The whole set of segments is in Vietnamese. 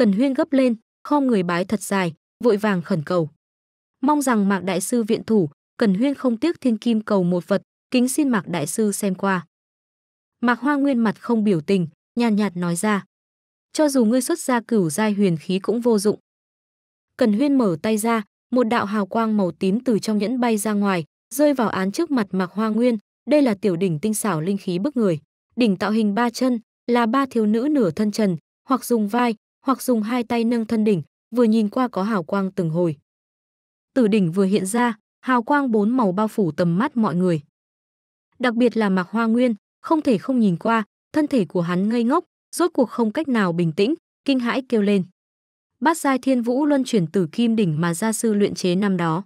Cần Huyên gấp lên, khom người bái thật dài, vội vàng khẩn cầu. Mong rằng Mạc Đại Sư viện thủ, Cần Huyên không tiếc thiên kim cầu một vật, kính xin Mạc Đại Sư xem qua. Mạc Hoa Nguyên mặt không biểu tình, nhàn nhạt, nói ra. Cho dù ngươi xuất ra cửu giai huyền khí cũng vô dụng. Cần Huyên mở tay ra, một đạo hào quang màu tím từ trong nhẫn bay ra ngoài, rơi vào án trước mặt Mạc Hoa Nguyên, đây là tiểu đỉnh tinh xảo linh khí bức người. Đỉnh tạo hình ba chân, là ba thiếu nữ nửa thân trần, hoặc dùng vai, hoặc dùng hai tay nâng thân đỉnh, vừa nhìn qua có hào quang từng hồi. Từ đỉnh vừa hiện ra, hào quang bốn màu bao phủ tầm mắt mọi người. Đặc biệt là Mạc Hoa Nguyên, không thể không nhìn qua, thân thể của hắn ngây ngốc, rốt cuộc không cách nào bình tĩnh, kinh hãi kêu lên. Bát giai Thiên Vũ Luân chuyển từ kim đỉnh mà gia sư luyện chế năm đó.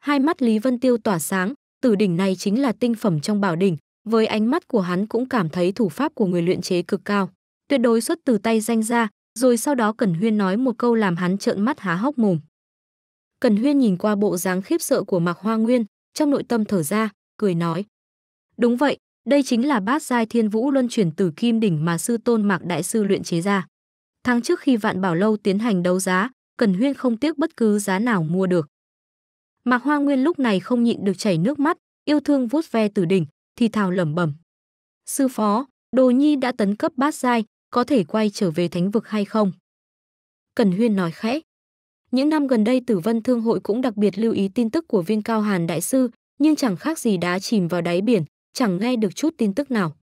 Hai mắt Lý Vân Tiêu tỏa sáng, tử đỉnh này chính là tinh phẩm trong bảo đỉnh, với ánh mắt của hắn cũng cảm thấy thủ pháp của người luyện chế cực cao, tuyệt đối xuất từ tay danh gia, rồi sau đó Cẩn Huyên nói một câu làm hắn trợn mắt há hốc mồm. Cẩn Huyên nhìn qua bộ dáng khiếp sợ của Mạc Hoa Nguyên, trong nội tâm thở ra, cười nói. Đúng vậy, đây chính là bát giai thiên vũ luân chuyển từ kim đỉnh mà sư tôn Mạc Đại Sư luyện chế ra. Tháng trước khi Vạn Bảo Lâu tiến hành đấu giá, Cẩn Huyên không tiếc bất cứ giá nào mua được. Mạc Hoa Nguyên lúc này không nhịn được chảy nước mắt, yêu thương vuốt ve từ đỉnh, thì thào lẩm bẩm. Sư phó, Đồ Nhi đã tấn cấp bát giai, có thể quay trở về thánh vực hay không. Cần Huyên nói khẽ. Những năm gần đây Tử Vân Thương hội cũng đặc biệt lưu ý tin tức của viên cao hàn đại sư, nhưng chẳng khác gì đá chìm vào đáy biển, chẳng nghe được chút tin tức nào.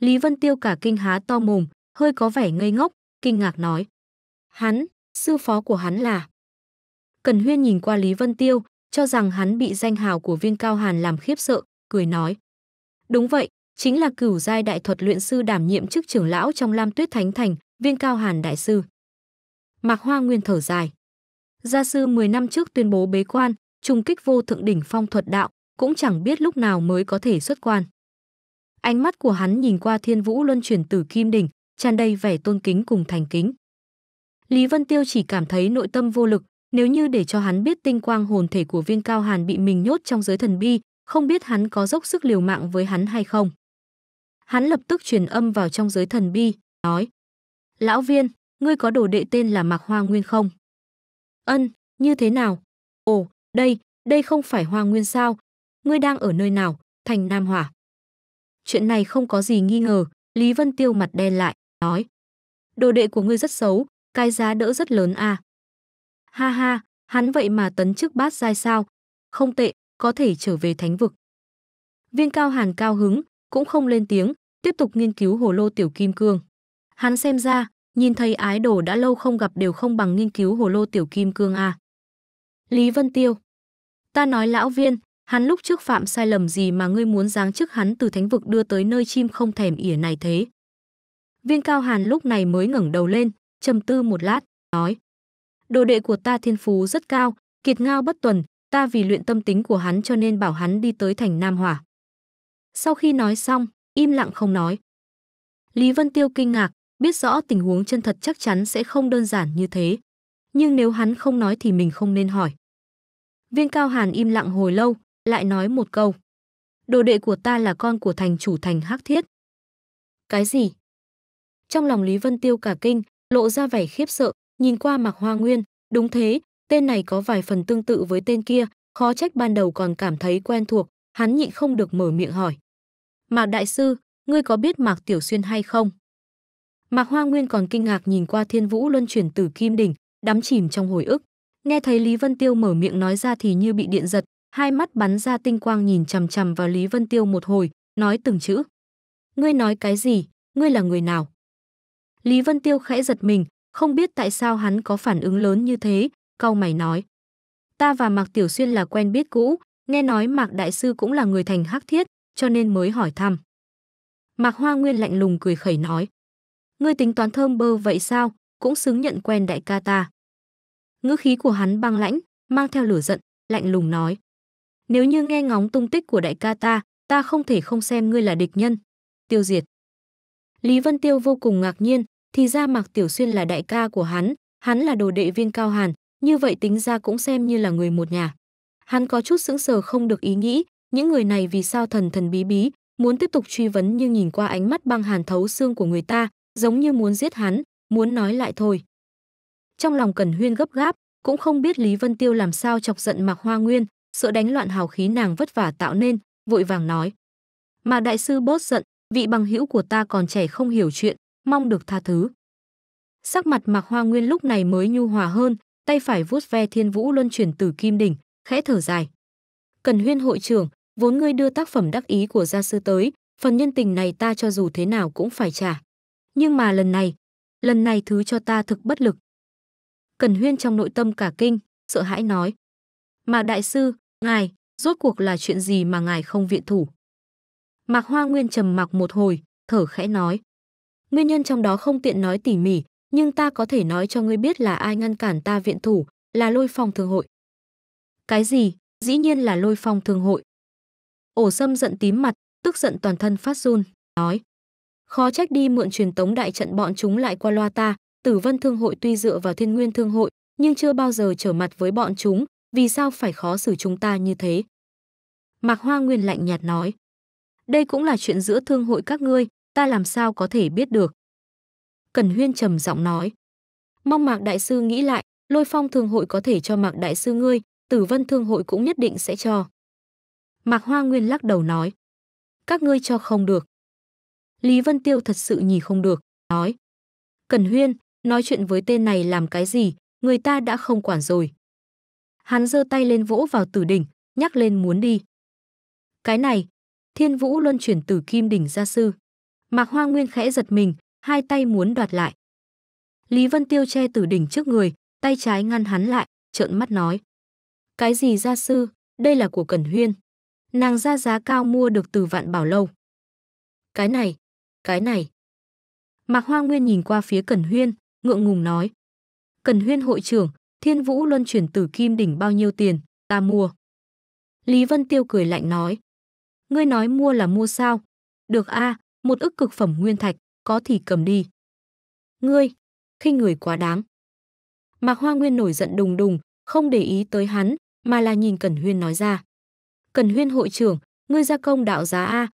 Lý Vân Tiêu cả kinh há to mồm, hơi có vẻ ngây ngốc, kinh ngạc nói. Hắn, sư phó của hắn là... Cần Huyên nhìn qua Lý Vân Tiêu, cho rằng hắn bị danh hào của viên cao hàn làm khiếp sợ, cười nói. Đúng vậy, chính là cửu giai đại thuật luyện sư đảm nhiệm chức trưởng lão trong Lam Tuyết Thánh Thành, Viên Cao Hàn đại sư. Mạc Hoa Nguyên thở dài. Gia sư 10 năm trước tuyên bố bế quan, trùng kích vô thượng đỉnh phong thuật đạo, cũng chẳng biết lúc nào mới có thể xuất quan. Ánh mắt của hắn nhìn qua Thiên Vũ Luân chuyển tử kim đỉnh, tràn đầy vẻ tôn kính cùng thành kính. Lý Vân Tiêu chỉ cảm thấy nội tâm vô lực, nếu như để cho hắn biết tinh quang hồn thể của Viên Cao Hàn bị mình nhốt trong giới thần bi, không biết hắn có dốc sức liều mạng với hắn hay không hắn lập tức truyền âm vào trong giới thần bi, nói: "Lão Viên, ngươi có đồ đệ tên là Mạc Hoa Nguyên không?" "Ân, như thế nào?" "Ồ, đây, đây không phải Hoa Nguyên sao? Ngươi đang ở nơi nào?" "Thành Nam Hỏa." Chuyện này không có gì nghi ngờ, Lý Vân Tiêu mặt đen lại, nói: "Đồ đệ của ngươi rất xấu, cái giá đỡ rất lớn à?" "Ha ha, hắn vậy mà tấn chức bát giai sao? Không tệ, có thể trở về thánh vực." Viên Cao Hàn cao hứng, cũng không lên tiếng, tiếp tục nghiên cứu hồ lô tiểu kim cương. Hắn xem ra, nhìn thấy ái đồ đã lâu không gặp đều không bằng nghiên cứu hồ lô tiểu kim cương à. Lý Vân Tiêu Ta nói lão viên, hắn lúc trước phạm sai lầm gì mà ngươi muốn giáng chức hắn từ thánh vực đưa tới nơi chim không thèm ỉa này thế. Viên Cao Hàn lúc này mới ngẩng đầu lên, trầm tư một lát, nói. Đồ đệ của ta thiên phú rất cao, kiệt ngao bất tuần, ta vì luyện tâm tính của hắn cho nên bảo hắn đi tới thành Nam Hỏa. Sau khi nói xong, im lặng không nói. Lý Vân Tiêu kinh ngạc, biết rõ tình huống chân thật chắc chắn sẽ không đơn giản như thế. Nhưng nếu hắn không nói thì mình không nên hỏi. Viên Cao Hàn im lặng hồi lâu, lại nói một câu. Đồ đệ của ta là con của thành chủ thành Hắc Thiết. Cái gì? Trong lòng Lý Vân Tiêu cả kinh, lộ ra vẻ khiếp sợ, nhìn qua Mạc Hoa Nguyên, đúng thế, tên này có vài phần tương tự với tên kia, khó trách ban đầu còn cảm thấy quen thuộc, hắn nhịn không được mở miệng hỏi. Mạc Đại Sư, ngươi có biết Mạc Tiểu Xuyên hay không? Mạc Hoa Nguyên còn kinh ngạc nhìn qua thiên vũ luân chuyển từ kim đỉnh, đắm chìm trong hồi ức. Nghe thấy Lý Vân Tiêu mở miệng nói ra thì như bị điện giật, hai mắt bắn ra tinh quang nhìn chằm chằm vào Lý Vân Tiêu một hồi, nói từng chữ. Ngươi nói cái gì? Ngươi là người nào? Lý Vân Tiêu khẽ giật mình, không biết tại sao hắn có phản ứng lớn như thế, câu mày nói. Ta và Mạc Tiểu Xuyên là quen biết cũ, nghe nói Mạc Đại Sư cũng là người thành hắc thiết, cho nên mới hỏi thăm. Mạc Hoa Nguyên lạnh lùng cười khẩy nói. Ngươi tính toán thơm bơ vậy sao, cũng xứng nhận quen đại ca ta. Ngữ khí của hắn băng lãnh, mang theo lửa giận, lạnh lùng nói. Nếu như nghe ngóng tung tích của đại ca ta, ta không thể không xem ngươi là địch nhân. Tiêu diệt. Lý Vân Tiêu vô cùng ngạc nhiên, thì ra Mạc Tiểu Xuyên là đại ca của hắn, hắn là đồ đệ viên cao hàn, như vậy tính ra cũng xem như là người một nhà. Hắn có chút sững sờ không được ý nghĩ, những người này vì sao thần thần bí bí, muốn tiếp tục truy vấn nhưng nhìn qua ánh mắt băng hàn thấu xương của người ta, giống như muốn giết hắn, muốn nói lại thôi. Trong lòng Cẩn Huyên gấp gáp, cũng không biết Lý Vân Tiêu làm sao chọc giận Mạc Hoa Nguyên, sợ đánh loạn hào khí nàng vất vả tạo nên, vội vàng nói. Mà đại sư bớt giận, vị bằng hữu của ta còn trẻ không hiểu chuyện, mong được tha thứ. Sắc mặt Mạc Hoa Nguyên lúc này mới nhu hòa hơn, tay phải vuốt ve Thiên Vũ Luân chuyển từ kim đỉnh, khẽ thở dài. Cần Huyên hội trưởng, vốn ngươi đưa tác phẩm đắc ý của gia sư tới, phần nhân tình này ta cho dù thế nào cũng phải trả. Nhưng mà lần này, lần này thứ cho ta thực bất lực. Cần Huyên trong nội tâm cả kinh, sợ hãi nói. Mà đại sư, ngài, rốt cuộc là chuyện gì mà ngài không viện thủ? Mạc Hoa Nguyên trầm mặc một hồi, thở khẽ nói. Nguyên nhân trong đó không tiện nói tỉ mỉ, nhưng ta có thể nói cho ngươi biết là ai ngăn cản ta viện thủ, là lôi phong thường hội. Cái gì? Dĩ nhiên là lôi phong thường hội. Ổ sâm giận tím mặt, tức giận toàn thân phát run, nói. Khó trách đi mượn truyền tống đại trận bọn chúng lại qua loa ta, tử vân thương hội tuy dựa vào thiên nguyên thương hội, nhưng chưa bao giờ trở mặt với bọn chúng, vì sao phải khó xử chúng ta như thế? Mạc Hoa Nguyên lạnh nhạt nói. Đây cũng là chuyện giữa thương hội các ngươi, ta làm sao có thể biết được. cần Huyên trầm giọng nói. Mong Mạc Đại Sư nghĩ lại, lôi phong thương hội có thể cho Mạc Đại Sư ngươi, tử vân thương hội cũng nhất định sẽ cho. Mạc Hoa Nguyên lắc đầu nói. Các ngươi cho không được. Lý Vân Tiêu thật sự nhì không được, nói. Cần Huyên, nói chuyện với tên này làm cái gì, người ta đã không quản rồi. Hắn giơ tay lên vỗ vào tử đỉnh, nhắc lên muốn đi. Cái này, thiên vũ luân chuyển tử kim đỉnh ra sư. Mạc Hoa Nguyên khẽ giật mình, hai tay muốn đoạt lại. Lý Vân Tiêu che tử đỉnh trước người, tay trái ngăn hắn lại, trợn mắt nói. Cái gì gia sư, đây là của Cẩn Huyên nàng ra giá cao mua được từ vạn bảo lâu. Cái này, cái này. Mạc Hoa Nguyên nhìn qua phía Cẩn Huyên, ngượng ngùng nói. Cẩn Huyên hội trưởng, Thiên Vũ Luân chuyển tử kim đỉnh bao nhiêu tiền, ta mua. Lý Vân Tiêu cười lạnh nói. Ngươi nói mua là mua sao? Được a, à, một ức cực phẩm nguyên thạch, có thì cầm đi. Ngươi, khi người quá đáng. Mạc Hoa Nguyên nổi giận đùng đùng, không để ý tới hắn, mà là nhìn Cẩn Huyên nói ra. Cần Huyên hội trưởng, ngươi gia công đạo giá A.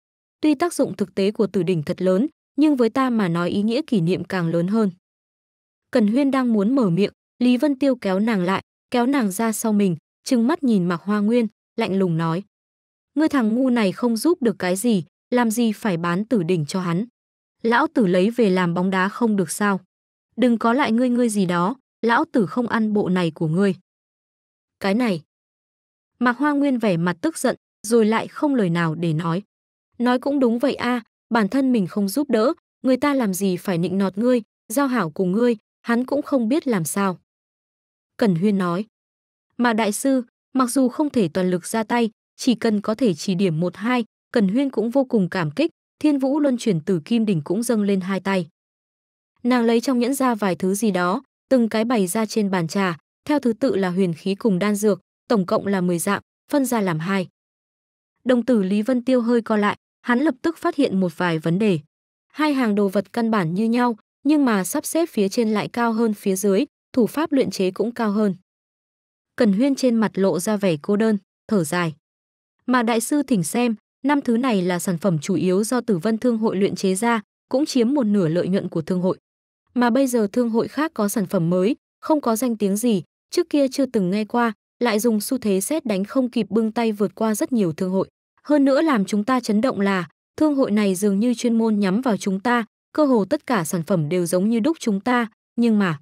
Tuy tác dụng thực tế của tử đỉnh thật lớn, nhưng với ta mà nói ý nghĩa kỷ niệm càng lớn hơn. Cần Huyên đang muốn mở miệng, Lý Vân Tiêu kéo nàng lại, kéo nàng ra sau mình, trừng mắt nhìn Mạc Hoa Nguyên, lạnh lùng nói. Ngươi thằng ngu này không giúp được cái gì, làm gì phải bán tử đỉnh cho hắn. Lão tử lấy về làm bóng đá không được sao. Đừng có lại ngươi ngươi gì đó, lão tử không ăn bộ này của ngươi. Cái này, Mạc Hoa Nguyên vẻ mặt tức giận, rồi lại không lời nào để nói. Nói cũng đúng vậy a, à, bản thân mình không giúp đỡ, người ta làm gì phải nịnh nọt ngươi, giao hảo cùng ngươi, hắn cũng không biết làm sao. Cẩn Huyên nói, mà đại sư, mặc dù không thể toàn lực ra tay, chỉ cần có thể chỉ điểm một hai, Cẩn Huyên cũng vô cùng cảm kích, thiên vũ luân chuyển từ kim đỉnh cũng dâng lên hai tay. Nàng lấy trong nhẫn ra vài thứ gì đó, từng cái bày ra trên bàn trà, theo thứ tự là huyền khí cùng đan dược, tổng cộng là 10 dạng, phân ra làm hai. Đồng tử Lý Vân Tiêu hơi co lại, hắn lập tức phát hiện một vài vấn đề. Hai hàng đồ vật căn bản như nhau, nhưng mà sắp xếp phía trên lại cao hơn phía dưới, thủ pháp luyện chế cũng cao hơn. Cần Huyên trên mặt lộ ra vẻ cô đơn, thở dài. Mà đại sư thỉnh xem, năm thứ này là sản phẩm chủ yếu do Tử Vân Thương hội luyện chế ra, cũng chiếm một nửa lợi nhuận của thương hội. Mà bây giờ thương hội khác có sản phẩm mới, không có danh tiếng gì, trước kia chưa từng nghe qua, lại dùng xu thế xét đánh không kịp bưng tay vượt qua rất nhiều thương hội. Hơn nữa làm chúng ta chấn động là, thương hội này dường như chuyên môn nhắm vào chúng ta, cơ hồ tất cả sản phẩm đều giống như đúc chúng ta, nhưng mà...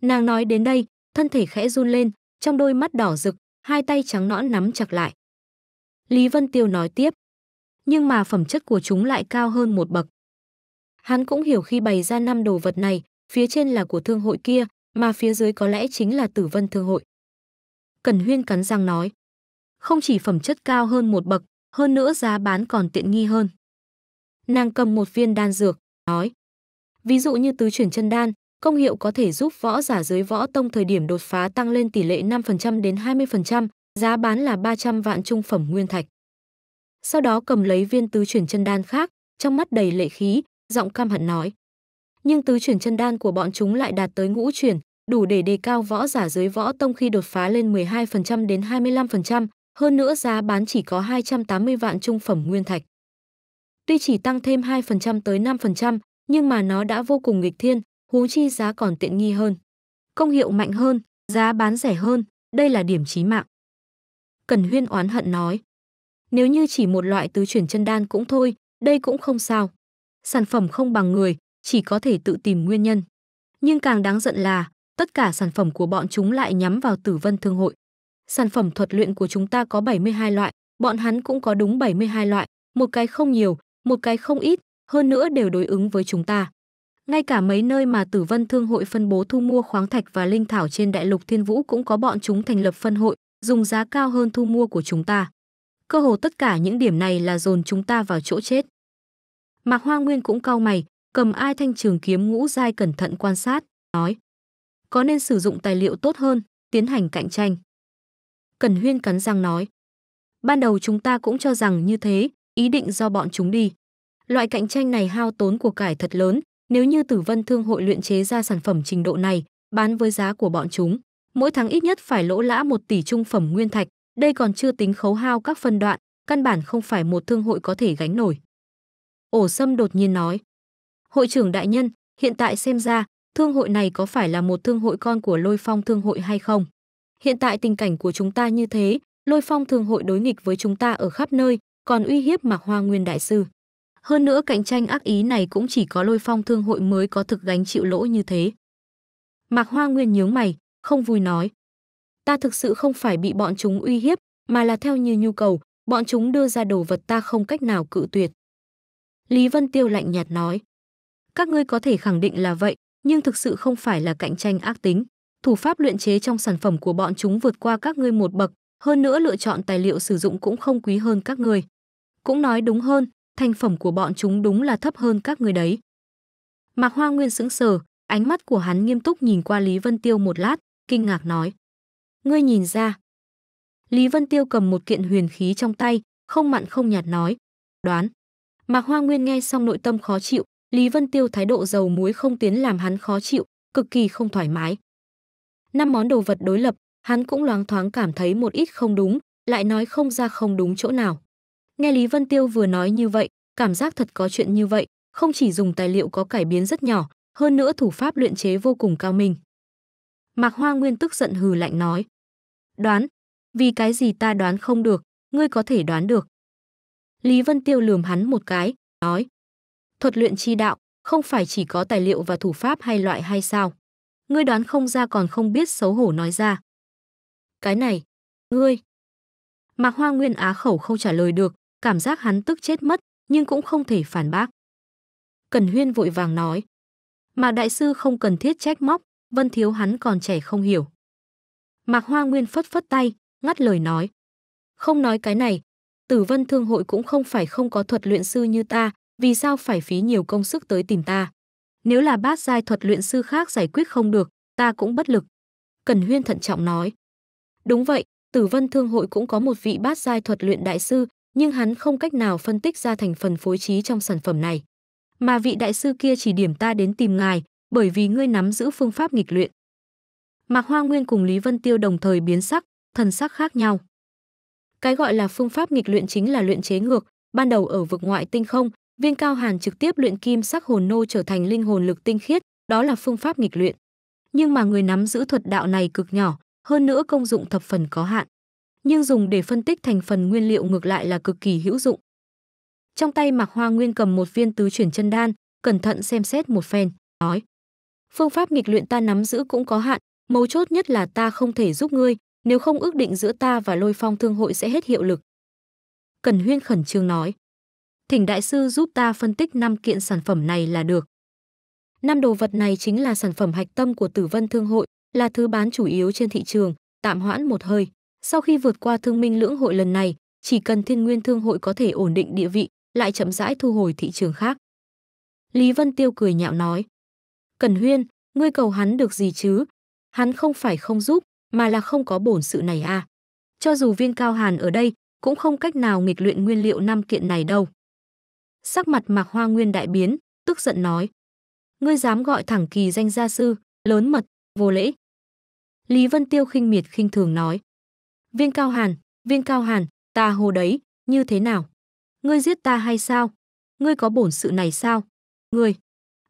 Nàng nói đến đây, thân thể khẽ run lên, trong đôi mắt đỏ rực, hai tay trắng nõn nắm chặt lại. Lý Vân Tiêu nói tiếp, nhưng mà phẩm chất của chúng lại cao hơn một bậc. Hắn cũng hiểu khi bày ra năm đồ vật này, phía trên là của thương hội kia, mà phía dưới có lẽ chính là tử vân thương hội. Cần Huyên cắn răng nói. Không chỉ phẩm chất cao hơn một bậc, hơn nữa giá bán còn tiện nghi hơn. Nàng cầm một viên đan dược, nói. Ví dụ như tứ chuyển chân đan, công hiệu có thể giúp võ giả dưới võ tông thời điểm đột phá tăng lên tỷ lệ 5% đến 20%, giá bán là 300 vạn trung phẩm nguyên thạch. Sau đó cầm lấy viên tứ chuyển chân đan khác, trong mắt đầy lệ khí, giọng cam hận nói. Nhưng tứ chuyển chân đan của bọn chúng lại đạt tới ngũ chuyển, đủ để đề cao võ giả giới võ tông khi đột phá lên 12% đến 25%, hơn nữa giá bán chỉ có 280 vạn trung phẩm nguyên thạch. Tuy chỉ tăng thêm 2% tới 5%, nhưng mà nó đã vô cùng nghịch thiên, hú chi giá còn tiện nghi hơn. Công hiệu mạnh hơn, giá bán rẻ hơn, đây là điểm chí mạng. Cần Huyên oán hận nói. Nếu như chỉ một loại tứ chuyển chân đan cũng thôi, đây cũng không sao. Sản phẩm không bằng người, chỉ có thể tự tìm nguyên nhân. Nhưng càng đáng giận là, tất cả sản phẩm của bọn chúng lại nhắm vào Tử Vân Thương hội. Sản phẩm thuật luyện của chúng ta có 72 loại, bọn hắn cũng có đúng 72 loại, một cái không nhiều, một cái không ít, hơn nữa đều đối ứng với chúng ta. Ngay cả mấy nơi mà Tử Vân Thương hội phân bố thu mua khoáng thạch và linh thảo trên đại lục Thiên Vũ cũng có bọn chúng thành lập phân hội, dùng giá cao hơn thu mua của chúng ta. Cơ hồ tất cả những điểm này là dồn chúng ta vào chỗ chết. Mạc Hoa Nguyên cũng cau mày, cầm ai thanh trường kiếm ngũ giai cẩn thận quan sát, nói: có nên sử dụng tài liệu tốt hơn, tiến hành cạnh tranh. Cần Huyên cắn răng nói. Ban đầu chúng ta cũng cho rằng như thế, ý định do bọn chúng đi. Loại cạnh tranh này hao tốn của cải thật lớn, nếu như Tử Vân Thương hội luyện chế ra sản phẩm trình độ này, bán với giá của bọn chúng, mỗi tháng ít nhất phải lỗ lã một tỷ trung phẩm nguyên thạch, đây còn chưa tính khấu hao các phân đoạn, căn bản không phải một thương hội có thể gánh nổi. Ổ Sâm đột nhiên nói, hội trưởng đại nhân, hiện tại xem ra, thương hội này có phải là một thương hội con của Lôi Phong thương hội hay không? Hiện tại tình cảnh của chúng ta như thế, Lôi Phong thương hội đối nghịch với chúng ta ở khắp nơi, còn uy hiếp Mạc Hoa Nguyên đại sư. Hơn nữa cạnh tranh ác ý này cũng chỉ có Lôi Phong thương hội mới có thực gánh chịu lỗ như thế. Mạc Hoa Nguyên nhướng mày, không vui nói: "Ta thực sự không phải bị bọn chúng uy hiếp, mà là theo như nhu cầu, bọn chúng đưa ra đồ vật ta không cách nào cự tuyệt." Lý Vân Tiêu lạnh nhạt nói: "Các ngươi có thể khẳng định là vậy, nhưng thực sự không phải là cạnh tranh ác tính. Thủ pháp luyện chế trong sản phẩm của bọn chúng vượt qua các ngươi một bậc, hơn nữa lựa chọn tài liệu sử dụng cũng không quý hơn các ngươi. Cũng nói đúng hơn, thành phẩm của bọn chúng đúng là thấp hơn các ngươi đấy. Mạc Hoa Nguyên sững sờ, ánh mắt của hắn nghiêm túc nhìn qua Lý Vân Tiêu một lát, kinh ngạc nói. Ngươi nhìn ra. Lý Vân Tiêu cầm một kiện huyền khí trong tay, không mặn không nhạt nói. Đoán. Mạc Hoa Nguyên nghe xong nội tâm khó chịu, Lý Vân Tiêu thái độ dầu muối không tiến làm hắn khó chịu, cực kỳ không thoải mái. Năm món đồ vật đối lập, hắn cũng loáng thoáng cảm thấy một ít không đúng, lại nói không ra không đúng chỗ nào. Nghe Lý Vân Tiêu vừa nói như vậy, cảm giác thật có chuyện như vậy, không chỉ dùng tài liệu có cải biến rất nhỏ, hơn nữa thủ pháp luyện chế vô cùng cao minh. Mạc Hoa Nguyên tức giận hừ lạnh nói. Đoán, vì cái gì ta đoán không được, ngươi có thể đoán được. Lý Vân Tiêu lườm hắn một cái, nói thuật luyện chi đạo, không phải chỉ có tài liệu và thủ pháp hay loại hay sao? Ngươi đoán không ra còn không biết xấu hổ nói ra. Cái này, ngươi. Mạc Hoa Nguyên á khẩu không trả lời được, cảm giác hắn tức chết mất, nhưng cũng không thể phản bác. Cần Huyên vội vàng nói. Mà đại sư không cần thiết trách móc, Vân Thiếu hắn còn trẻ không hiểu. Mạc Hoa Nguyên phất phất tay, ngắt lời nói. Không nói cái này, tử vân thương hội cũng không phải không có thuật luyện sư như ta, vì sao phải phí nhiều công sức tới tìm ta? Nếu là bát giai thuật luyện sư khác giải quyết không được, ta cũng bất lực. Cần Huyên thận trọng nói. Đúng vậy, Tử Vân Thương hội cũng có một vị bát giai thuật luyện đại sư, nhưng hắn không cách nào phân tích ra thành phần phối trí trong sản phẩm này. Mà vị đại sư kia chỉ điểm ta đến tìm ngài, bởi vì ngươi nắm giữ phương pháp nghịch luyện. Mạc Hoa Nguyên cùng Lý Vân Tiêu đồng thời biến sắc, thần sắc khác nhau. Cái gọi là phương pháp nghịch luyện chính là luyện chế ngược, ban đầu ở vực ngoại tinh không, Viên Cao Hàn trực tiếp luyện kim sắc hồn nô trở thành linh hồn lực tinh khiết, đó là phương pháp nghịch luyện. Nhưng mà người nắm giữ thuật đạo này cực nhỏ, hơn nữa công dụng thập phần có hạn. Nhưng dùng để phân tích thành phần nguyên liệu ngược lại là cực kỳ hữu dụng. Trong tay Mạc Hoa Nguyên cầm một viên tứ chuyển chân đan, cẩn thận xem xét một phen, nói: "Phương pháp nghịch luyện ta nắm giữ cũng có hạn, mấu chốt nhất là ta không thể giúp ngươi, nếu không ước định giữa ta và Lôi Phong Thương hội sẽ hết hiệu lực." Cần Huyên khẩn trương nói: Thỉnh đại sư giúp ta phân tích 5 kiện sản phẩm này là được. Năm đồ vật này chính là sản phẩm hạch tâm của Tử Vân Thương hội, là thứ bán chủ yếu trên thị trường, tạm hoãn một hơi. Sau khi vượt qua Thương Minh Lưỡng hội lần này, chỉ cần Thiên Nguyên Thương hội có thể ổn định địa vị, lại chậm rãi thu hồi thị trường khác. Lý Vân Tiêu cười nhạo nói: "Cẩn Huyên, ngươi cầu hắn được gì chứ? Hắn không phải không giúp, mà là không có bổn sự này à? Cho dù Viên Cao Hàn ở đây, cũng không cách nào nghịch luyện nguyên liệu năm kiện này đâu." Sắc mặt Mạc Hoa Nguyên đại biến, tức giận nói: "Ngươi dám gọi thẳng kỳ danh gia sư, lớn mật, vô lễ." Lý Vân Tiêu khinh miệt khinh thường nói: "Viên Cao Hàn, Viên Cao Hàn, ta hồ đấy, như thế nào? Ngươi giết ta hay sao? Ngươi có bổn sự này sao? Ngươi?"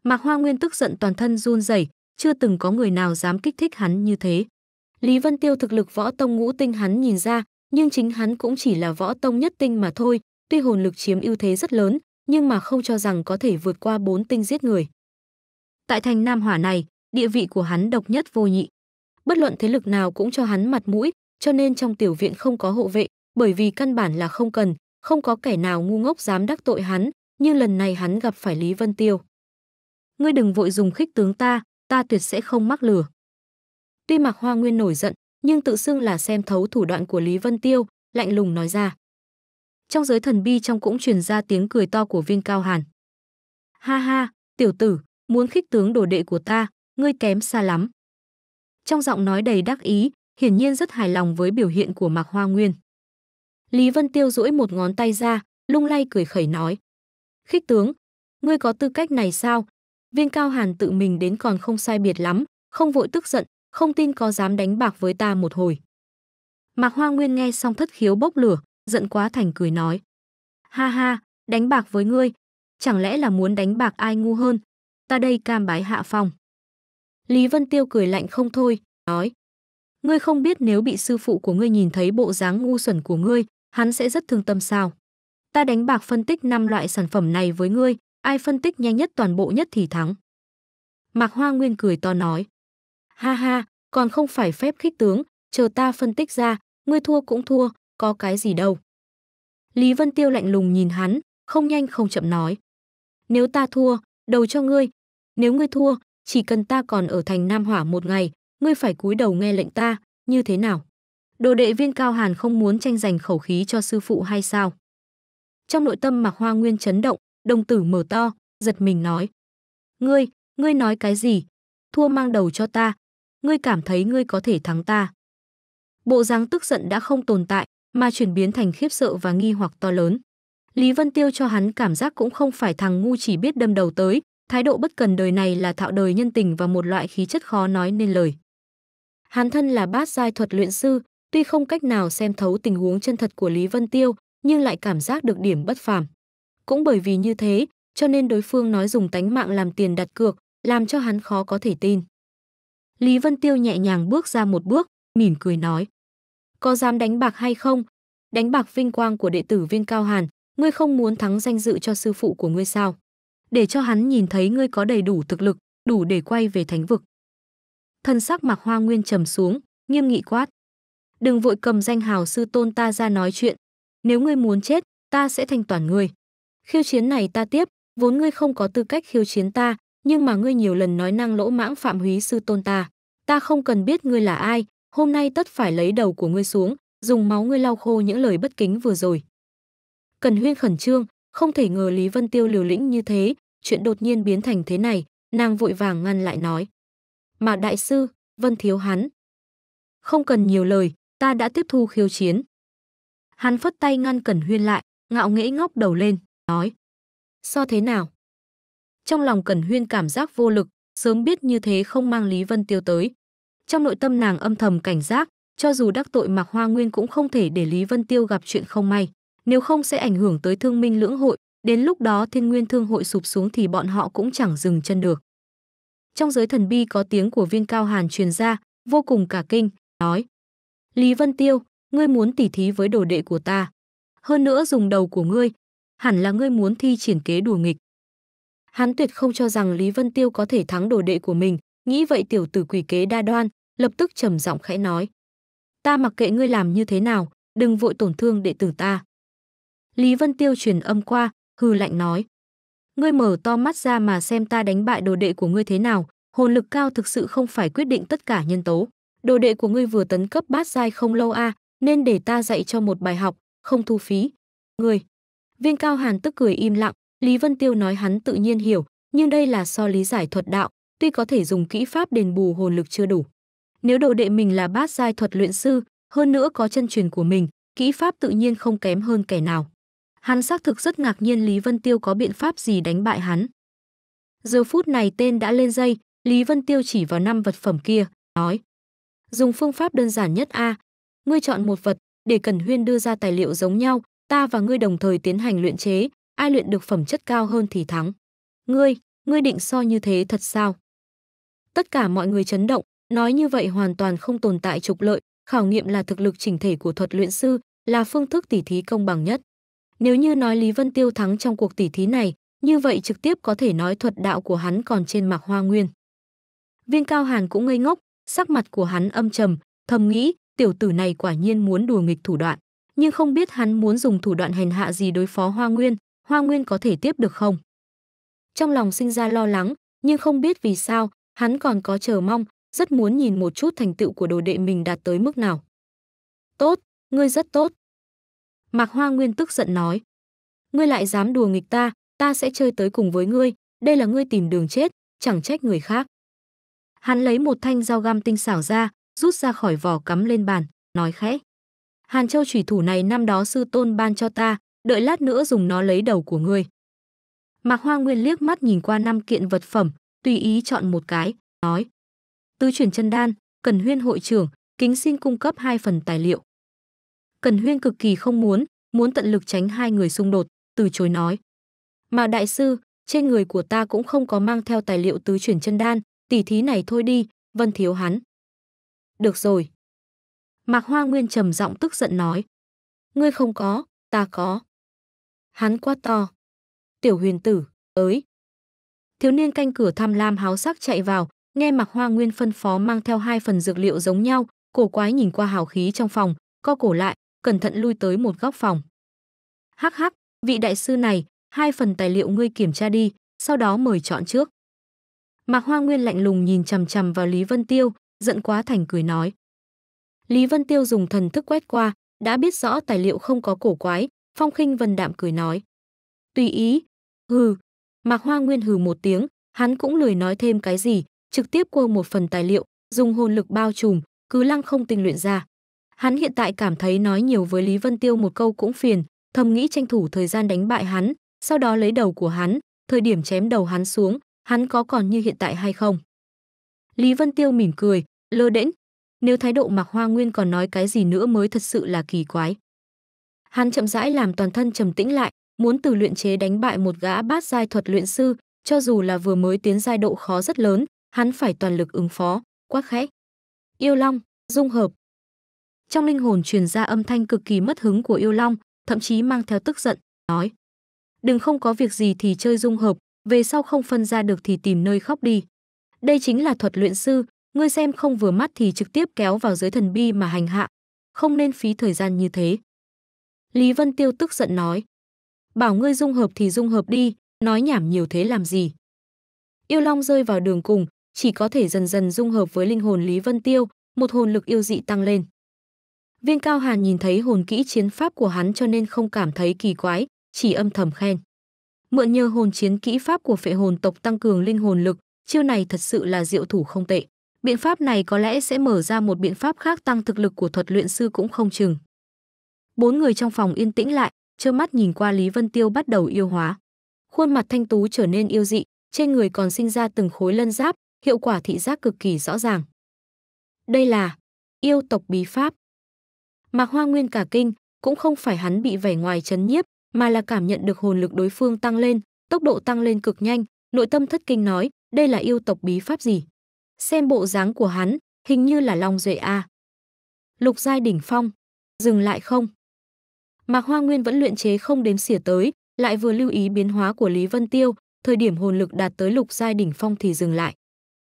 Mạc Hoa Nguyên tức giận toàn thân run rẩy, chưa từng có người nào dám kích thích hắn như thế. Lý Vân Tiêu thực lực võ tông ngũ tinh hắn nhìn ra, nhưng chính hắn cũng chỉ là võ tông nhất tinh mà thôi, tuy hồn lực chiếm ưu thế rất lớn, nhưng mà không cho rằng có thể vượt qua bốn tinh giết người. Tại thành Nam Hỏa này, địa vị của hắn độc nhất vô nhị. Bất luận thế lực nào cũng cho hắn mặt mũi, cho nên trong tiểu viện không có hộ vệ, bởi vì căn bản là không cần, không có kẻ nào ngu ngốc dám đắc tội hắn, nhưng lần này hắn gặp phải Lý Vân Tiêu. Ngươi đừng vội dùng khích tướng ta, ta tuyệt sẽ không mắc lừa. Tuy Mạc Hoa Nguyên nổi giận, nhưng tự xưng là xem thấu thủ đoạn của Lý Vân Tiêu, lạnh lùng nói ra. Trong giới thần bi trong cũng truyền ra tiếng cười to của Viên Cao Hàn. Ha ha, tiểu tử, muốn khích tướng đồ đệ của ta, ngươi kém xa lắm. Trong giọng nói đầy đắc ý, hiển nhiên rất hài lòng với biểu hiện của Mạc Hoa Nguyên. Lý Vân Tiêu duỗi một ngón tay ra, lung lay cười khẩy nói. Khích tướng, ngươi có tư cách này sao? Viên Cao Hàn tự mình đến còn không sai biệt lắm, không vội tức giận, không tin có dám đánh bạc với ta một hồi. Mạc Hoa Nguyên nghe xong thất khiếu bốc lửa, giận quá thành cười nói. Ha ha, đánh bạc với ngươi, chẳng lẽ là muốn đánh bạc ai ngu hơn, ta đây cam bái hạ phong. Lý Vân Tiêu cười lạnh không thôi, nói. Ngươi không biết nếu bị sư phụ của ngươi nhìn thấy bộ dáng ngu xuẩn của ngươi, hắn sẽ rất thương tâm sao. Ta đánh bạc phân tích 5 loại sản phẩm này với ngươi, ai phân tích nhanh nhất toàn bộ nhất thì thắng. Mạc Hoa Nguyên cười to nói. Ha ha, còn không phải phép khích tướng, chờ ta phân tích ra, ngươi thua cũng thua, có cái gì đâu. Lý Vân Tiêu lạnh lùng nhìn hắn, không nhanh không chậm nói. Nếu ta thua, đầu cho ngươi. Nếu ngươi thua, chỉ cần ta còn ở thành Nam Hỏa một ngày, ngươi phải cúi đầu nghe lệnh ta, như thế nào? Đồ đệ viên cao hàn không muốn tranh giành khẩu khí cho sư phụ hay sao? Trong nội tâm mạc hoa nguyên chấn động, đồng tử mở to, giật mình nói. Ngươi, ngươi nói cái gì? Thua mang đầu cho ta. Ngươi cảm thấy ngươi có thể thắng ta. Bộ dáng tức giận đã không tồn tại, mà chuyển biến thành khiếp sợ và nghi hoặc to lớn. Lý Vân Tiêu cho hắn cảm giác cũng không phải thằng ngu chỉ biết đâm đầu tới, thái độ bất cần đời này là thạo đời nhân tình và một loại khí chất khó nói nên lời. Hắn thân là bát giai thuật luyện sư, tuy không cách nào xem thấu tình huống chân thật của Lý Vân Tiêu, nhưng lại cảm giác được điểm bất phàm. Cũng bởi vì như thế, cho nên đối phương nói dùng tánh mạng làm tiền đặt cược, làm cho hắn khó có thể tin. Lý Vân Tiêu nhẹ nhàng bước ra một bước, mỉm cười nói có dám đánh bạc hay không? Đánh bạc vinh quang của đệ tử Viên Cao Hàn, ngươi không muốn thắng danh dự cho sư phụ của ngươi sao? Để cho hắn nhìn thấy ngươi có đầy đủ thực lực, đủ để quay về thánh vực. Thân sắc Mạc Hoa Nguyên trầm xuống, nghiêm nghị quát: "Đừng vội cầm danh hào sư tôn ta ra nói chuyện, nếu ngươi muốn chết, ta sẽ thanh toàn ngươi. Khiêu chiến này ta tiếp, vốn ngươi không có tư cách khiêu chiến ta, nhưng mà ngươi nhiều lần nói năng lỗ mãng phạm húy sư tôn ta, ta không cần biết ngươi là ai, hôm nay tất phải lấy đầu của ngươi xuống, dùng máu ngươi lau khô những lời bất kính vừa rồi. Cần Huyên khẩn trương, không thể ngờ Lý Vân Tiêu liều lĩnh như thế, chuyện đột nhiên biến thành thế này, nàng vội vàng ngăn lại nói. Mà đại sư, Vân thiếu hắn. Không cần nhiều lời, ta đã tiếp thu khiêu chiến. Hắn phất tay ngăn Cẩn Huyên lại, ngạo nghễ ngóc đầu lên, nói. So thế nào? Trong lòng Cẩn Huyên cảm giác vô lực, sớm biết như thế không mang Lý Vân Tiêu tới, trong nội tâm nàng âm thầm cảnh giác, cho dù đắc tội Mạc Hoa Nguyên cũng không thể để Lý Vân Tiêu gặp chuyện không may, nếu không sẽ ảnh hưởng tới Thương Minh lưỡng hội, đến lúc đó Thiên Nguyên Thương hội sụp xuống thì bọn họ cũng chẳng dừng chân được. Trong giới thần bi có tiếng của Viên Cao Hàn truyền ra, vô cùng cả kinh, nói: "Lý Vân Tiêu, ngươi muốn tỉ thí với đồ đệ của ta, hơn nữa dùng đầu của ngươi, hẳn là ngươi muốn thi triển kế đùa nghịch." Hắn tuyệt không cho rằng Lý Vân Tiêu có thể thắng đồ đệ của mình, nghĩ vậy tiểu tử quỷ kế đa đoan, lập tức trầm giọng khẽ nói ta mặc kệ ngươi làm như thế nào đừng vội tổn thương đệ tử ta lý vân tiêu truyền âm qua hư lạnh nói ngươi mở to mắt ra mà xem ta đánh bại đồ đệ của ngươi thế nào hồn lực cao thực sự không phải quyết định tất cả nhân tố đồ đệ của ngươi vừa tấn cấp bát giai không lâu a nên để ta dạy cho một bài học không thu phí ngươi viên cao hàn tức cười im lặng lý vân tiêu nói hắn tự nhiên hiểu nhưng đây là so lý giải thuật đạo tuy có thể dùng kỹ pháp đền bù hồn lực chưa đủ nếu đồ đệ mình là bát giai thuật luyện sư, hơn nữa có chân truyền của mình, kỹ pháp tự nhiên không kém hơn kẻ nào. Hắn xác thực rất ngạc nhiên Lý Vân Tiêu có biện pháp gì đánh bại hắn. Giờ phút này tên đã lên dây, Lý Vân Tiêu chỉ vào năm vật phẩm kia, nói. Dùng phương pháp đơn giản nhất A. Ngươi chọn một vật, để Cẩn Huyên đưa ra tài liệu giống nhau, ta và ngươi đồng thời tiến hành luyện chế, ai luyện được phẩm chất cao hơn thì thắng. Ngươi, ngươi định so như thế thật sao? Tất cả mọi người chấn động, Nói như vậy hoàn toàn không tồn tại trục lợi, khảo nghiệm là thực lực chỉnh thể của thuật luyện sư, là phương thức tỉ thí công bằng nhất. Nếu như nói Lý Vân Tiêu thắng trong cuộc tỉ thí này, như vậy trực tiếp có thể nói thuật đạo của hắn còn trên mạc hoa nguyên. Viên Cao Hàn cũng ngây ngốc, sắc mặt của hắn âm trầm, thầm nghĩ, tiểu tử này quả nhiên muốn đùa nghịch thủ đoạn, nhưng không biết hắn muốn dùng thủ đoạn hèn hạ gì đối phó Hoa Nguyên, Hoa Nguyên có thể tiếp được không? Trong lòng sinh ra lo lắng, nhưng không biết vì sao, hắn còn có chờ mong, rất muốn nhìn một chút thành tựu của đồ đệ mình đạt tới mức nào. Tốt, ngươi rất tốt. Mạc Hoa Nguyên tức giận nói. Ngươi lại dám đùa nghịch ta, ta sẽ chơi tới cùng với ngươi, đây là ngươi tìm đường chết, chẳng trách người khác. Hắn lấy một thanh dao găm tinh xảo ra, rút ra khỏi vỏ cắm lên bàn, nói khẽ. Hàn Châu chủy thủ này năm đó sư tôn ban cho ta, đợi lát nữa dùng nó lấy đầu của ngươi. Mạc Hoa Nguyên liếc mắt nhìn qua năm kiện vật phẩm, tùy ý chọn một cái, nói. Tứ chuyển chân đan, Cần Huyên hội trưởng, kính xin cung cấp hai phần tài liệu. Cần Huyên cực kỳ không muốn, muốn tận lực tránh hai người xung đột, từ chối nói. Mà đại sư, trên người của ta cũng không có mang theo tài liệu tứ chuyển chân đan, tỉ thí này thôi đi, Vân thiếu hắn. Được rồi. Mạc Hoa Nguyên trầm giọng tức giận nói. Ngươi không có, ta có. Hắn quá to. Tiểu huyền tử, ới. Thiếu niên canh cửa tham lam háo sắc chạy vào, Nghe mặc Hoa Nguyên phân phó mang theo hai phần dược liệu giống nhau, cổ quái nhìn qua hào khí trong phòng, co cổ lại, cẩn thận lui tới một góc phòng. Hắc hắc, vị đại sư này, hai phần tài liệu ngươi kiểm tra đi, sau đó mời chọn trước. Mạc Hoa Nguyên lạnh lùng nhìn chằm chằm vào Lý Vân Tiêu, giận quá thành cười nói. Lý Vân Tiêu dùng thần thức quét qua, đã biết rõ tài liệu không có cổ quái, Phong Khinh Vân đạm cười nói. Tùy ý, hừ, Mạc Hoa Nguyên hừ một tiếng, hắn cũng lười nói thêm cái gì, trực tiếp cô một phần tài liệu, dùng hồn lực bao trùm, cứ lăng không tình luyện ra. Hắn hiện tại cảm thấy nói nhiều với Lý Vân Tiêu một câu cũng phiền, thầm nghĩ tranh thủ thời gian đánh bại hắn, sau đó lấy đầu của hắn, thời điểm chém đầu hắn xuống, hắn có còn như hiện tại hay không. Lý Vân Tiêu mỉm cười, lơ đễnh, nếu thái độ Mạc Hoa Nguyên còn nói cái gì nữa mới thật sự là kỳ quái. Hắn chậm rãi làm toàn thân trầm tĩnh lại, muốn từ luyện chế đánh bại một gã bát giai thuật luyện sư, cho dù là vừa mới tiến giai độ khó rất lớn, hắn phải toàn lực ứng phó, quát khẽ. Yêu Long, dung hợp. Trong linh hồn truyền ra âm thanh cực kỳ mất hứng của Yêu Long, thậm chí mang theo tức giận, nói. Đừng không có việc gì thì chơi dung hợp, về sau không phân ra được thì tìm nơi khóc đi. Đây chính là thuật luyện sư, ngươi xem không vừa mắt thì trực tiếp kéo vào giới thần bi mà hành hạ, không nên phí thời gian như thế. Lý Vân Tiêu tức giận nói, bảo ngươi dung hợp thì dung hợp đi, nói nhảm nhiều thế làm gì. Yêu Long rơi vào đường cùng, chỉ có thể dần dần dung hợp với linh hồn Lý Vân Tiêu, một hồn lực yêu dị tăng lên. Viên Cao Hàn nhìn thấy hồn kỹ chiến pháp của hắn cho nên không cảm thấy kỳ quái, chỉ âm thầm khen. Mượn nhờ hồn chiến kỹ pháp của phệ hồn tộc tăng cường linh hồn lực, chiêu này thật sự là diệu thủ không tệ. Biện pháp này có lẽ sẽ mở ra một biện pháp khác tăng thực lực của thuật luyện sư cũng không chừng. Bốn người trong phòng yên tĩnh lại, trơ mắt nhìn qua Lý Vân Tiêu bắt đầu yêu hóa. Khuôn mặt thanh tú trở nên yêu dị, trên người còn sinh ra từng khối lân giáp, hiệu quả thị giác cực kỳ rõ ràng. Đây là yêu tộc bí pháp. Mạc Hoa Nguyên cả kinh, cũng không phải hắn bị vẻ ngoài chấn nhiếp, mà là cảm nhận được hồn lực đối phương tăng lên, tốc độ tăng lên cực nhanh, nội tâm thất kinh nói, đây là yêu tộc bí pháp gì? Xem bộ dáng của hắn, hình như là Long Duệ A. Lục giai đỉnh phong, dừng lại không? Mạc Hoa Nguyên vẫn luyện chế không đến xỉa tới, lại vừa lưu ý biến hóa của Lý Vân Tiêu, thời điểm hồn lực đạt tới lục giai đỉnh phong thì dừng lại.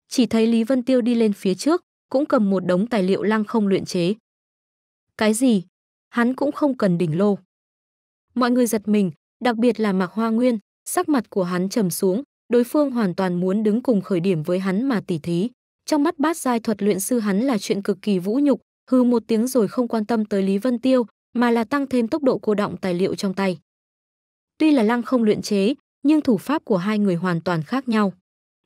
Chỉ thấy Lý Vân Tiêu đi lên phía trước, cũng cầm một đống tài liệu lăng không luyện chế. Cái gì? Hắn cũng không cần đỉnh lô. Mọi người giật mình, đặc biệt là Mạc Hoa Nguyên, sắc mặt của hắn trầm xuống, đối phương hoàn toàn muốn đứng cùng khởi điểm với hắn mà tỉ thí. Trong mắt bát giai thuật luyện sư hắn là chuyện cực kỳ vũ nhục, hư một tiếng rồi không quan tâm tới Lý Vân Tiêu, mà là tăng thêm tốc độ cô động tài liệu trong tay. Tuy là lăng không luyện chế, nhưng thủ pháp của hai người hoàn toàn khác nhau.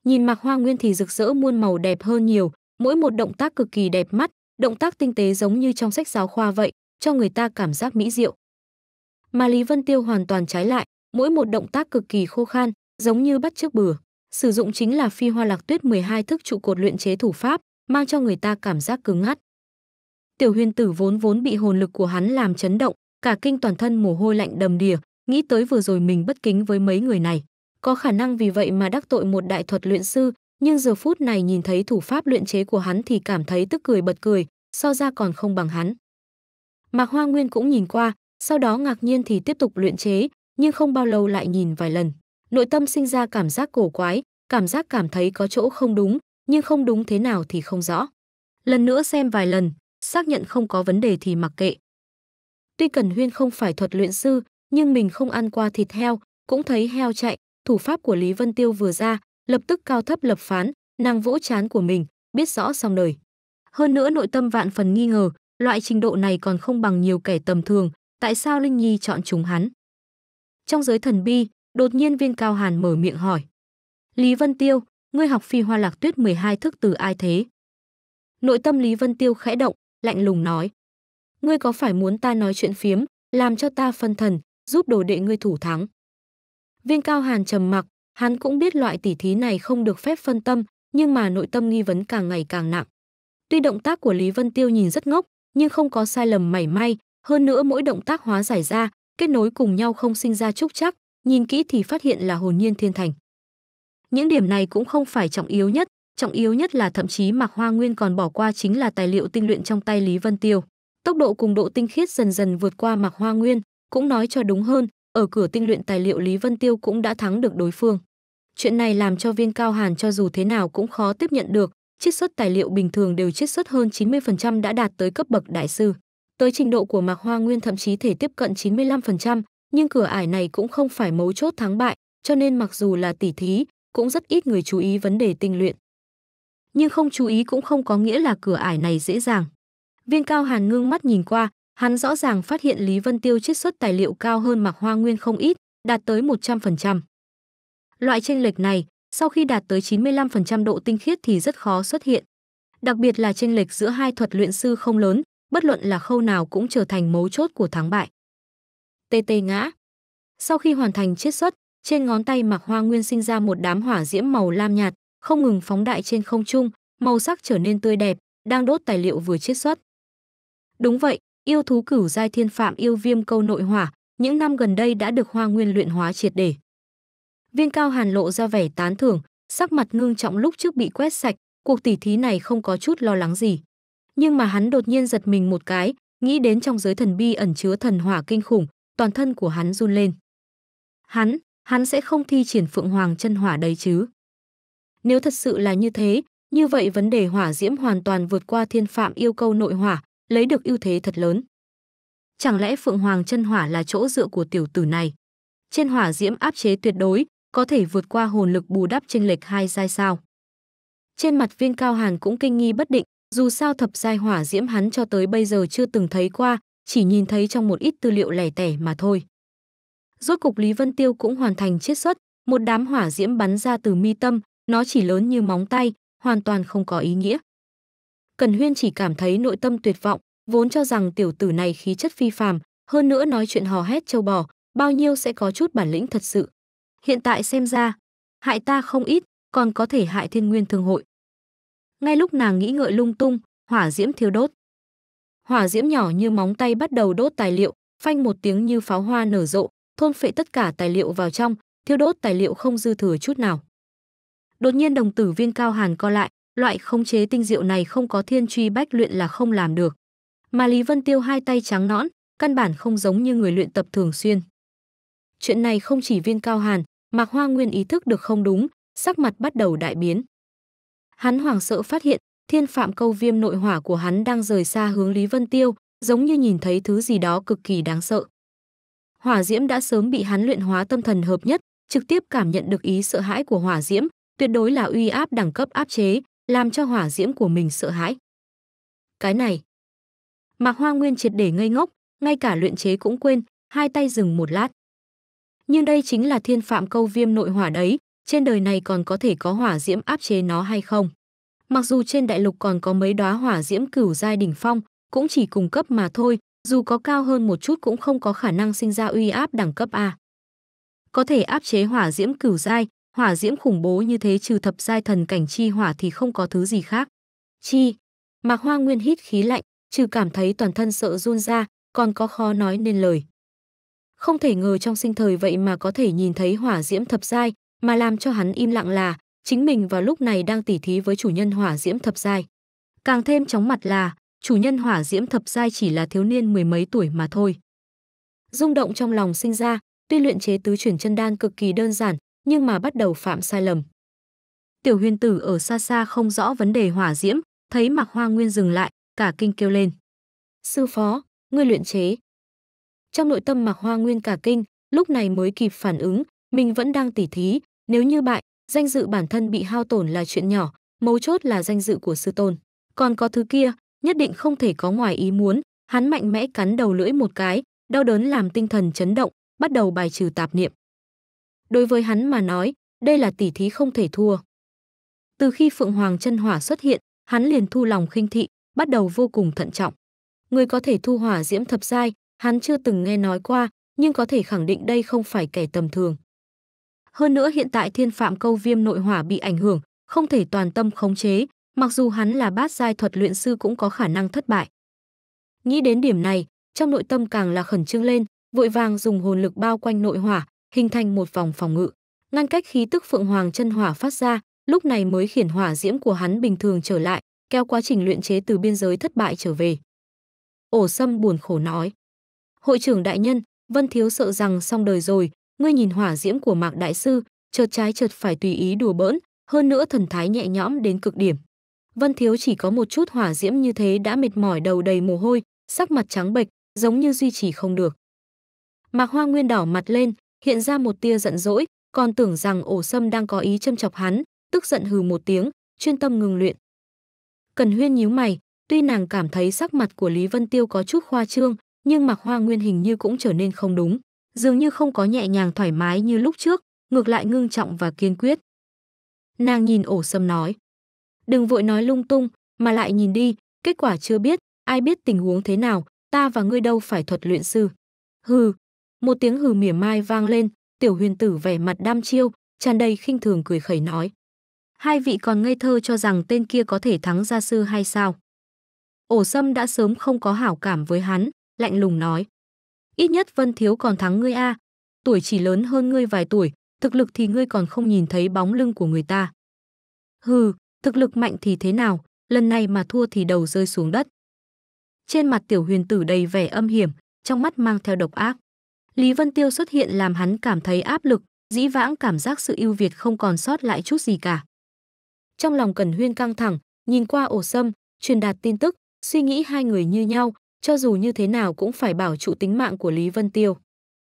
Nhìn Mạc Hoa Nguyên thì rực rỡ muôn màu đẹp hơn nhiều, mỗi một động tác cực kỳ đẹp mắt, động tác tinh tế giống như trong sách giáo khoa vậy, cho người ta cảm giác mỹ diệu. Mà Lý Vân Tiêu hoàn toàn trái lại, mỗi một động tác cực kỳ khô khan, giống như bắt trước bừa. Sử dụng chính là phi hoa lạc tuyết 12 thức trụ cột luyện chế thủ pháp, mang cho người ta cảm giác cứng ngắt. Tiểu Huyền Tử vốn vốn bị hồn lực của hắn làm chấn động, cả kinh toàn thân mồ hôi lạnh đầm đìa, nghĩ tới vừa rồi mình bất kính với mấy người này có khả năng vì vậy mà đắc tội một đại thuật luyện sư, nhưng giờ phút này nhìn thấy thủ pháp luyện chế của hắn thì cảm thấy tức cười bật cười, so ra còn không bằng hắn. Mạc Hoa Nguyên cũng nhìn qua, sau đó ngạc nhiên thì tiếp tục luyện chế, nhưng không bao lâu lại nhìn vài lần. Nội tâm sinh ra cảm giác cổ quái, cảm giác cảm thấy có chỗ không đúng, nhưng không đúng thế nào thì không rõ. Lần nữa xem vài lần, xác nhận không có vấn đề thì mặc kệ. Tuy Cần Huyên không phải thuật luyện sư, nhưng mình không ăn qua thịt heo, cũng thấy heo chạy, thủ pháp của Lý Vân Tiêu vừa ra, lập tức cao thấp lập phán, nàng vỗ chán của mình, biết rõ xong đời. Hơn nữa nội tâm vạn phần nghi ngờ, loại trình độ này còn không bằng nhiều kẻ tầm thường, tại sao Linh Nhi chọn chúng hắn? Trong giới thần bi, đột nhiên viên cao hàn mở miệng hỏi. Lý Vân Tiêu, ngươi học phi hoa lạc tuyết 12 thức từ ai thế? Nội tâm Lý Vân Tiêu khẽ động, lạnh lùng nói. Ngươi có phải muốn ta nói chuyện phiếm, làm cho ta phân thần, giúp đồ đệ ngươi thủ thắng? Viên Cao Hàn trầm mặc, hắn cũng biết loại tỉ thí này không được phép phân tâm, nhưng mà nội tâm nghi vấn càng ngày càng nặng. Tuy động tác của Lý Vân Tiêu nhìn rất ngốc, nhưng không có sai lầm mảy may, hơn nữa mỗi động tác hóa giải ra, kết nối cùng nhau không sinh ra trúc chắc, nhìn kỹ thì phát hiện là hồn nhiên thiên thành. Những điểm này cũng không phải trọng yếu nhất, trọng yếu nhất là thậm chí Mạc Hoa Nguyên còn bỏ qua chính là tài liệu tinh luyện trong tay Lý Vân Tiêu. Tốc độ cùng độ tinh khiết dần dần vượt qua Mạc Hoa Nguyên, cũng nói cho đúng hơn, ở cửa tinh luyện tài liệu Lý Vân Tiêu cũng đã thắng được đối phương. Chuyện này làm cho Viên Cao Hàn cho dù thế nào cũng khó tiếp nhận được, chiết xuất tài liệu bình thường đều chiết xuất hơn 90% đã đạt tới cấp bậc đại sư. Tới trình độ của Mạc Hoa Nguyên thậm chí thể tiếp cận 95%, nhưng cửa ải này cũng không phải mấu chốt thắng bại, cho nên mặc dù là tỉ thí, cũng rất ít người chú ý vấn đề tinh luyện. Nhưng không chú ý cũng không có nghĩa là cửa ải này dễ dàng. Viên Cao Hàn ngưng mắt nhìn qua, Hắn rõ ràng phát hiện Lý Vân Tiêu chiết xuất tài liệu cao hơn Mạc Hoa Nguyên không ít, đạt tới 100%. Loại chênh lệch này, sau khi đạt tới 95% độ tinh khiết thì rất khó xuất hiện. Đặc biệt là chênh lệch giữa hai thuật luyện sư không lớn, bất luận là khâu nào cũng trở thành mấu chốt của thắng bại. TT ngã. Sau khi hoàn thành chiết xuất, trên ngón tay Mạc Hoa Nguyên sinh ra một đám hỏa diễm màu lam nhạt, không ngừng phóng đại trên không trung, màu sắc trở nên tươi đẹp, đang đốt tài liệu vừa chiết xuất. Đúng vậy, yêu thú cửu giai thiên phạm yêu viêm câu nội hỏa, những năm gần đây đã được hoa nguyên luyện hóa triệt để. Viên cao hàn lộ ra vẻ tán thưởng, sắc mặt ngưng trọng lúc trước bị quét sạch, cuộc tỉ thí này không có chút lo lắng gì. Nhưng mà hắn đột nhiên giật mình một cái, nghĩ đến trong giới thần bi ẩn chứa thần hỏa kinh khủng, toàn thân của hắn run lên. Hắn, hắn sẽ không thi triển phượng hoàng chân hỏa đấy chứ. Nếu thật sự là như thế, như vậy vấn đề hỏa diễm hoàn toàn vượt qua thiên phạm yêu cầu nội hỏa, lấy được ưu thế thật lớn. Chẳng lẽ Phượng Hoàng chân hỏa là chỗ dựa của tiểu tử này? Trên hỏa diễm áp chế tuyệt đối, có thể vượt qua hồn lực bù đắp chênh lệch hai giai sao? Trên mặt Viên Cao Hàn cũng kinh nghi bất định, dù sao thập giai hỏa diễm hắn cho tới bây giờ chưa từng thấy qua, chỉ nhìn thấy trong một ít tư liệu lẻ tẻ mà thôi. Rốt cục Lý Vân Tiêu cũng hoàn thành chiết xuất, một đám hỏa diễm bắn ra từ mi tâm, nó chỉ lớn như móng tay, hoàn toàn không có ý nghĩa. Cần Huyên chỉ cảm thấy nội tâm tuyệt vọng, vốn cho rằng tiểu tử này khí chất phi phàm, hơn nữa nói chuyện hò hét châu bò, bao nhiêu sẽ có chút bản lĩnh thật sự. Hiện tại xem ra, hại ta không ít, còn có thể hại Thiên Nguyên Thương hội. Ngay lúc nàng nghĩ ngợi lung tung, hỏa diễm thiêu đốt. Hỏa diễm nhỏ như móng tay bắt đầu đốt tài liệu, phanh một tiếng như pháo hoa nở rộ, thôn phệ tất cả tài liệu vào trong, thiêu đốt tài liệu không dư thừa chút nào. Đột nhiên đồng tử viên cao hàn co lại, loại khống chế tinh diệu này không có thiên truy bách luyện là không làm được. Mà Lý Vân Tiêu hai tay trắng nõn, căn bản không giống như người luyện tập thường xuyên. Chuyện này không chỉ viên cao hàn, Mạc Hoa Nguyên ý thức được không đúng, sắc mặt bắt đầu đại biến. Hắn hoảng sợ phát hiện, thiên phạm câu viêm nội hỏa của hắn đang rời xa hướng Lý Vân Tiêu, giống như nhìn thấy thứ gì đó cực kỳ đáng sợ. Hỏa diễm đã sớm bị hắn luyện hóa tâm thần hợp nhất, trực tiếp cảm nhận được ý sợ hãi của hỏa diễm, tuyệt đối là uy áp đẳng cấp áp chế, làm cho hỏa diễm của mình sợ hãi. Cái này, Mạc Hoa Nguyên triệt để ngây ngốc, ngay cả luyện chế cũng quên, hai tay dừng một lát. Nhưng đây chính là thiên phạm câu viêm nội hỏa đấy, trên đời này còn có thể có hỏa diễm áp chế nó hay không? Mặc dù trên đại lục còn có mấy đóa hỏa diễm cửu giai đỉnh phong, cũng chỉ cùng cấp mà thôi, dù có cao hơn một chút cũng không có khả năng sinh ra uy áp đẳng cấp A. Có thể áp chế hỏa diễm cửu giai, hỏa diễm khủng bố như thế trừ thập giai thần cảnh chi hỏa thì không có thứ gì khác. Chi, Mạc Hoa Nguyên hít khí lạnh, trừ cảm thấy toàn thân sợ run ra, còn có khó nói nên lời. Không thể ngờ trong sinh thời vậy mà có thể nhìn thấy hỏa diễm thập giai, mà làm cho hắn im lặng là chính mình vào lúc này đang tỉ thí với chủ nhân hỏa diễm thập giai. Càng thêm chóng mặt là chủ nhân hỏa diễm thập giai chỉ là thiếu niên mười mấy tuổi mà thôi. Dung động trong lòng sinh ra, tuy luyện chế tứ chuyển chân đan cực kỳ đơn giản, nhưng mà bắt đầu phạm sai lầm. Tiểu huyền tử ở xa xa không rõ vấn đề hỏa diễm, thấy Mạc Hoa Nguyên dừng lại, cả kinh kêu lên. Sư phó, ngươi luyện chế. Trong nội tâm Mạc Hoa Nguyên cả kinh, lúc này mới kịp phản ứng, mình vẫn đang tỉ thí, nếu như bại, danh dự bản thân bị hao tổn là chuyện nhỏ, mấu chốt là danh dự của sư tôn. Còn có thứ kia, nhất định không thể có ngoài ý muốn, hắn mạnh mẽ cắn đầu lưỡi một cái, đau đớn làm tinh thần chấn động, bắt đầu bài trừ tạp niệm. Đối với hắn mà nói, đây là tỷ thí không thể thua. Từ khi Phượng Hoàng chân hỏa xuất hiện, hắn liền thu lòng khinh thị, bắt đầu vô cùng thận trọng. Người có thể thu hỏa diễm thập giai, hắn chưa từng nghe nói qua, nhưng có thể khẳng định đây không phải kẻ tầm thường. Hơn nữa hiện tại thiên phạm câu viêm nội hỏa bị ảnh hưởng, không thể toàn tâm khống chế, mặc dù hắn là bát giai thuật luyện sư cũng có khả năng thất bại. Nghĩ đến điểm này, trong nội tâm càng là khẩn trương lên, vội vàng dùng hồn lực bao quanh nội hỏa, hình thành một vòng phòng ngự, ngăn cách khí tức Phượng Hoàng chân hỏa phát ra, lúc này mới khiển hỏa diễm của hắn bình thường trở lại, kéo quá trình luyện chế từ biên giới thất bại trở về. Ổ Sâm buồn khổ nói: "Hội trưởng đại nhân, Vân thiếu sợ rằng xong đời rồi, ngươi nhìn hỏa diễm của Mạc đại sư, chợt trái chợt phải tùy ý đùa bỡn, hơn nữa thần thái nhẹ nhõm đến cực điểm." Vân thiếu chỉ có một chút hỏa diễm như thế đã mệt mỏi đầu đầy mồ hôi, sắc mặt trắng bệch, giống như duy trì không được. Mạc Hoa Nguyên đỏ mặt lên, hiện ra một tia giận dỗi, còn tưởng rằng ổ sâm đang có ý châm chọc hắn, tức giận hừ một tiếng, chuyên tâm ngừng luyện. Cần Huyên nhíu mày, tuy nàng cảm thấy sắc mặt của Lý Vân Tiêu có chút khoa trương, nhưng mặc Hoa Nguyên hình như cũng trở nên không đúng, dường như không có nhẹ nhàng thoải mái như lúc trước, ngược lại ngưng trọng và kiên quyết. Nàng nhìn ổ sâm nói, đừng vội nói lung tung, mà lại nhìn đi, kết quả chưa biết, ai biết tình huống thế nào, ta và ngươi đâu phải thuật luyện sư. Hừ, một tiếng hừ mỉa mai vang lên tiểu huyền tử vẻ mặt đam chiêu tràn đầy khinh thường cười khẩy nói hai vị còn ngây thơ cho rằng tên kia có thể thắng gia sư hay sao ổ sâm đã sớm không có hảo cảm với hắn lạnh lùng nói ít nhất vân thiếu còn thắng ngươi a tuổi chỉ lớn hơn ngươi vài tuổi thực lực thì ngươi còn không nhìn thấy bóng lưng của người ta hừ thực lực mạnh thì thế nào lần này mà thua thì đầu rơi xuống đất trên mặt tiểu huyền tử đầy vẻ âm hiểm trong mắt mang theo độc ác Lý Vân Tiêu xuất hiện làm hắn cảm thấy áp lực, dĩ vãng cảm giác sự ưu việt không còn sót lại chút gì cả. Trong lòng Cẩn Huyên căng thẳng, nhìn qua ổ sâm, truyền đạt tin tức, suy nghĩ hai người như nhau, cho dù như thế nào cũng phải bảo trụ tính mạng của Lý Vân Tiêu.